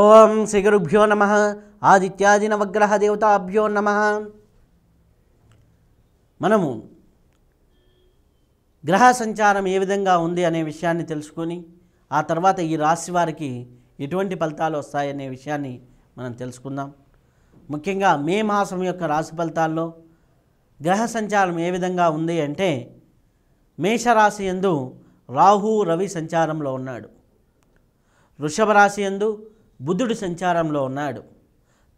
ఓం శ్రీ గురుభ్యో నమ ఆదిత్యాది నవగ్రహ దేవతాభ్యో నమ మనము గ్రహ సంచారం ఏ విధంగా ఉంది అనే విషయాన్ని తెలుసుకొని ఆ తర్వాత ఈ రాశి వారికి ఎటువంటి ఫలితాలు వస్తాయనే విషయాన్ని మనం తెలుసుకుందాం ముఖ్యంగా మే మాసం యొక్క రాశి ఫలితాల్లో గ్రహ సంచారం ఏ విధంగా ఉంది అంటే మేషరాశి ఎందు రాహు రవి సంచారంలో ఉన్నాడు వృషభ రాశి ఎందు బుద్ధుడు సంచారంలో ఉన్నాడు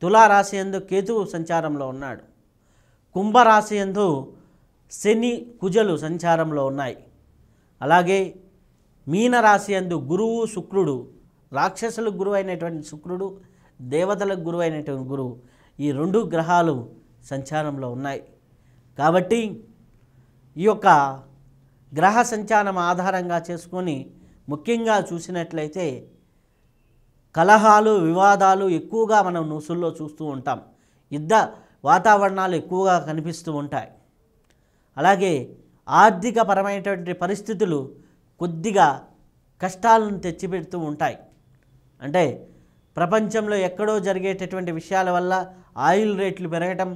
తులారాశి ఎందు కేతువు సంచారంలో ఉన్నాడు కుంభరాశి ఎందు శని కుజలు సంచారంలో ఉన్నాయి అలాగే మీనరాశి ఎందు గురువు శుక్రుడు రాక్షసులకు గురువు అయినటువంటి శుక్రుడు దేవతలకు గురువు అయినటువంటి గురువు ఈ రెండు గ్రహాలు సంచారంలో ఉన్నాయి కాబట్టి ఈ యొక్క గ్రహ సంచారం ఆధారంగా చేసుకొని ముఖ్యంగా చూసినట్లయితే కలహాలు వివాదాలు ఎక్కువగా మనం న్యూసుల్లో చూస్తూ ఉంటాం యుద్ధ వాతావరణాలు ఎక్కువగా కనిపిస్తూ ఉంటాయి అలాగే ఆర్థిక పరమైనటువంటి పరిస్థితులు కొద్దిగా కష్టాలను తెచ్చిపెడుతూ ఉంటాయి అంటే ప్రపంచంలో ఎక్కడో జరిగేటటువంటి విషయాల వల్ల ఆయిల్ రేట్లు పెరగటం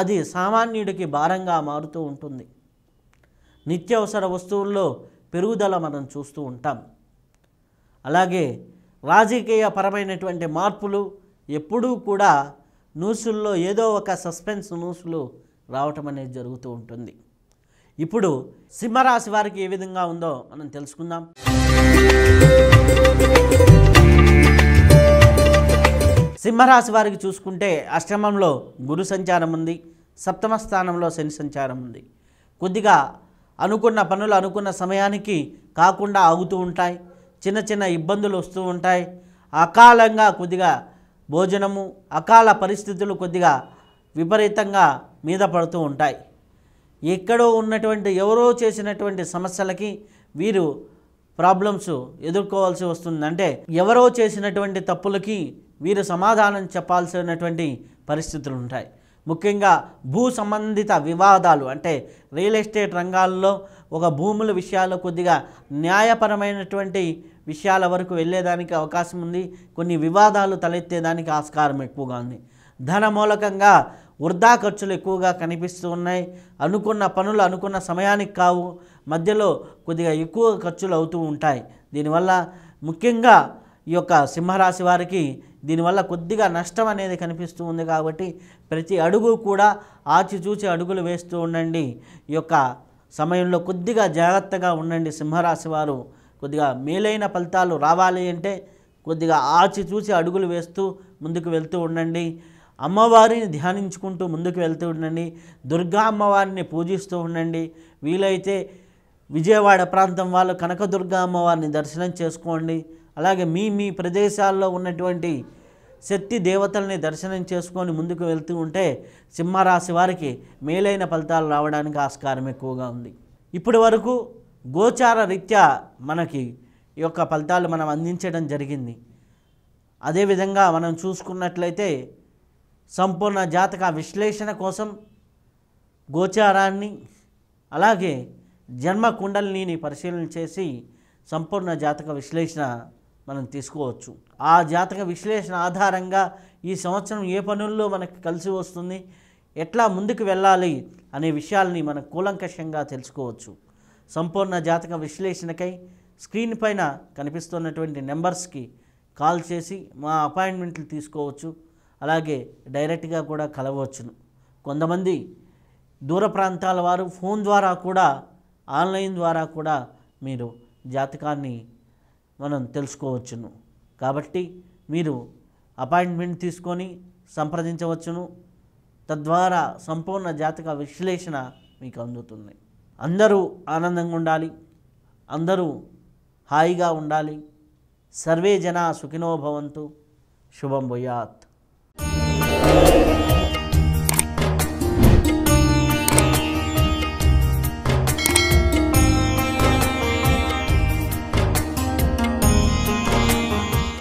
అది సామాన్యుడికి భారంగా మారుతూ ఉంటుంది నిత్యావసర వస్తువుల్లో పెరుగుదల మనం చూస్తూ ఉంటాం అలాగే రాజకీయ పరమైనటువంటి మార్పులు ఎప్పుడూ కూడా న్యూసుల్లో ఏదో ఒక సస్పెన్స్ న్యూస్లు రావటం అనేది జరుగుతూ ఉంటుంది ఇప్పుడు సింహరాశి వారికి ఏ విధంగా ఉందో మనం తెలుసుకుందాం సింహరాశి వారికి చూసుకుంటే అష్టమంలో గురు సంచారం ఉంది సప్తమ స్థానంలో శని సంచారం ఉంది కొద్దిగా అనుకున్న పనులు అనుకున్న సమయానికి కాకుండా ఆగుతూ ఉంటాయి చిన్న చిన్న ఇబ్బందులు వస్తూ ఉంటాయి అకాలంగా కొద్దిగా భోజనము అకాల పరిస్థితులు కొద్దిగా విపరీతంగా మీద పడుతూ ఉంటాయి ఎక్కడో ఉన్నటువంటి ఎవరో చేసినటువంటి సమస్యలకి వీరు ప్రాబ్లమ్స్ ఎదుర్కోవాల్సి వస్తుందంటే ఎవరో చేసినటువంటి తప్పులకి వీరు సమాధానం చెప్పాల్సినటువంటి పరిస్థితులు ఉంటాయి ముఖ్యంగా భూ సంబంధిత వివాదాలు అంటే రియల్ ఎస్టేట్ రంగాల్లో ఒక భూముల విషయాల్లో కొద్దిగా న్యాయపరమైనటువంటి విషయాల వరకు వెళ్ళేదానికి అవకాశం ఉంది కొన్ని వివాదాలు తలెత్తేదానికి ఆస్కారం ఎక్కువగా ఉంది ధన మూలకంగా వృధా ఖర్చులు ఎక్కువగా కనిపిస్తూ ఉన్నాయి అనుకున్న పనులు అనుకున్న సమయానికి కావు మధ్యలో కొద్దిగా ఎక్కువ ఖర్చులు అవుతూ ఉంటాయి దీనివల్ల ముఖ్యంగా ఈ యొక్క సింహరాశి వారికి దీనివల్ల కొద్దిగా నష్టం అనేది కనిపిస్తూ ఉంది కాబట్టి ప్రతి అడుగు కూడా ఆచిచూచి అడుగులు వేస్తూ ఉండండి ఈ యొక్క సమయంలో కొద్దిగా జాగ్రత్తగా ఉండండి సింహరాశి వారు కొద్దిగా మేలైన ఫలితాలు రావాలి అంటే కొద్దిగా ఆచి చూసి అడుగులు వేస్తూ ముందుకు వెళ్తూ ఉండండి అమ్మవారిని ధ్యానించుకుంటూ ముందుకు వెళ్తూ ఉండండి దుర్గా అమ్మవారిని పూజిస్తూ ఉండండి వీలైతే విజయవాడ ప్రాంతం వాళ్ళు కనకదుర్గా అమ్మవారిని దర్శనం చేసుకోండి అలాగే మీ మీ ప్రదేశాల్లో ఉన్నటువంటి శక్తి దేవతల్ని దర్శనం చేసుకొని ముందుకు వెళ్తూ ఉంటే సింహరాశి వారికి మేలైన ఫలితాలు రావడానికి ఆస్కారం ఎక్కువగా ఉంది ఇప్పటి వరకు గోచార రీత్యా మనకి ఈ యొక్క ఫలితాలు మనం అందించడం జరిగింది అదేవిధంగా మనం చూసుకున్నట్లయితే సంపూర్ణ జాతక విశ్లేషణ కోసం గోచారాన్ని అలాగే జన్మ కుండలిని పరిశీలన చేసి సంపూర్ణ జాతక విశ్లేషణ మనం తీసుకోవచ్చు ఆ జాతక విశ్లేషణ ఆధారంగా ఈ సంవత్సరం ఏ పనుల్లో మనకు కలిసి వస్తుంది ఎట్లా ముందుకు వెళ్ళాలి అనే విషయాలని మనం కూలంకషంగా తెలుసుకోవచ్చు సంపూర్ణ జాతక విశ్లేషణకై స్క్రీన్ పైన కనిపిస్తున్నటువంటి నెంబర్స్కి కాల్ చేసి మా అపాయింట్మెంట్లు తీసుకోవచ్చు అలాగే డైరెక్ట్గా కూడా కలవచ్చును కొంతమంది దూర ప్రాంతాల వారు ఫోన్ ద్వారా కూడా ఆన్లైన్ ద్వారా కూడా మీరు జాతకాన్ని మనం తెలుసుకోవచ్చును కాబట్టి మీరు అపాయింట్మెంట్ తీసుకొని సంప్రదించవచ్చును తద్వారా సంపూర్ణ జాతక విశ్లేషణ మీకు అందుతుంది అందరూ ఆనందంగా ఉండాలి అందరూ హాయిగా ఉండాలి సర్వే జనా సుఖినోభవంతు శుభం భూయాత్